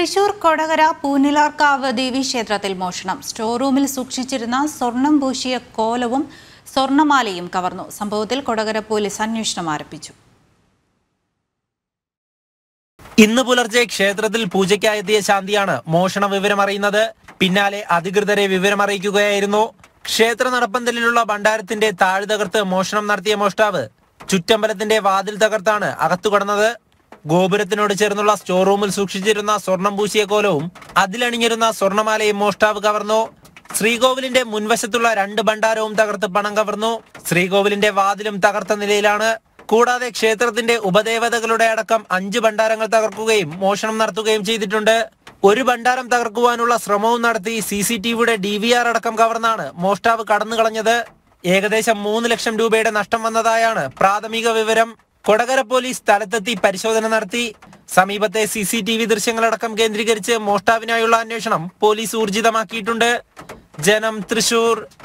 തൃശൂർ കൊടകര പൂനിലാർക്കാവ് ക്ഷേത്രത്തിൽ മോഷണം സ്റ്റോർ റൂമിൽ സൂക്ഷിച്ചിരുന്ന സ്വർണം പൂശിയ കോലവും സ്വർണമാലയും കവർന്നു സംഭവത്തിൽ കൊടകര പോലീസ് അന്വേഷണം ആരംഭിച്ചു ഇന്ന് പുലർച്ചെ ക്ഷേത്രത്തിൽ പൂജയ്ക്കായെത്തിയ ശാന്തിയാണ് മോഷണ വിവരമറിയുന്നത് പിന്നാലെ അധികൃതരെ വിവരമറിയിക്കുകയായിരുന്നു ക്ഷേത്ര നടപ്പന്തലിലുള്ള ഭണ്ഡാരത്തിന്റെ താഴ് തകർത്ത് മോഷണം നടത്തിയ മോഷ്ടാവ് ചുറ്റമ്പലത്തിന്റെ വാതിൽ തകർത്താണ് അകത്തു കടന്നത് ഗോപുരത്തിനോട് ചേർന്നുള്ള സ്റ്റോർ റൂമിൽ സൂക്ഷിച്ചിരുന്ന സ്വർണം പൂശിയ കോലവും അതിലണിഞ്ഞിരുന്ന സ്വർണമാലയും മോഷ്ടാവ് കവർന്നു ശ്രീകോവിലിന്റെ മുൻവശത്തുള്ള രണ്ട് ഭണ്ഡാരവും തകർത്ത് പണം കവർന്നു ശ്രീകോവിലിന്റെ വാതിലും തകർത്ത നിലയിലാണ് കൂടാതെ ക്ഷേത്രത്തിന്റെ ഉപദേവതകളുടെ അടക്കം അഞ്ച് ഭണ്ഡാരങ്ങൾ തകർക്കുകയും മോഷണം നടത്തുകയും ചെയ്തിട്ടുണ്ട് ഒരു ഭണ്ഡാരം തകർക്കുവാനുള്ള ശ്രമവും നടത്തി സി സി ടിവിയുടെ ഡി വി ആർ അടക്കം കവർന്നാണ് മോഷ്ടാവ് കടന്നു ഏകദേശം മൂന്ന് ലക്ഷം രൂപയുടെ നഷ്ടം വന്നതായാണ് പ്രാഥമിക വിവരം കൊടകര പോലീസ് സ്ഥലത്തെത്തി പരിശോധന നടത്തി സമീപത്തെ സി സി ടി വി ദൃശ്യങ്ങളടക്കം കേന്ദ്രീകരിച്ച് മോഷ്ടാവിനായുള്ള അന്വേഷണം പോലീസ് ഊർജിതമാക്കിയിട്ടുണ്ട് ജനം തൃശൂർ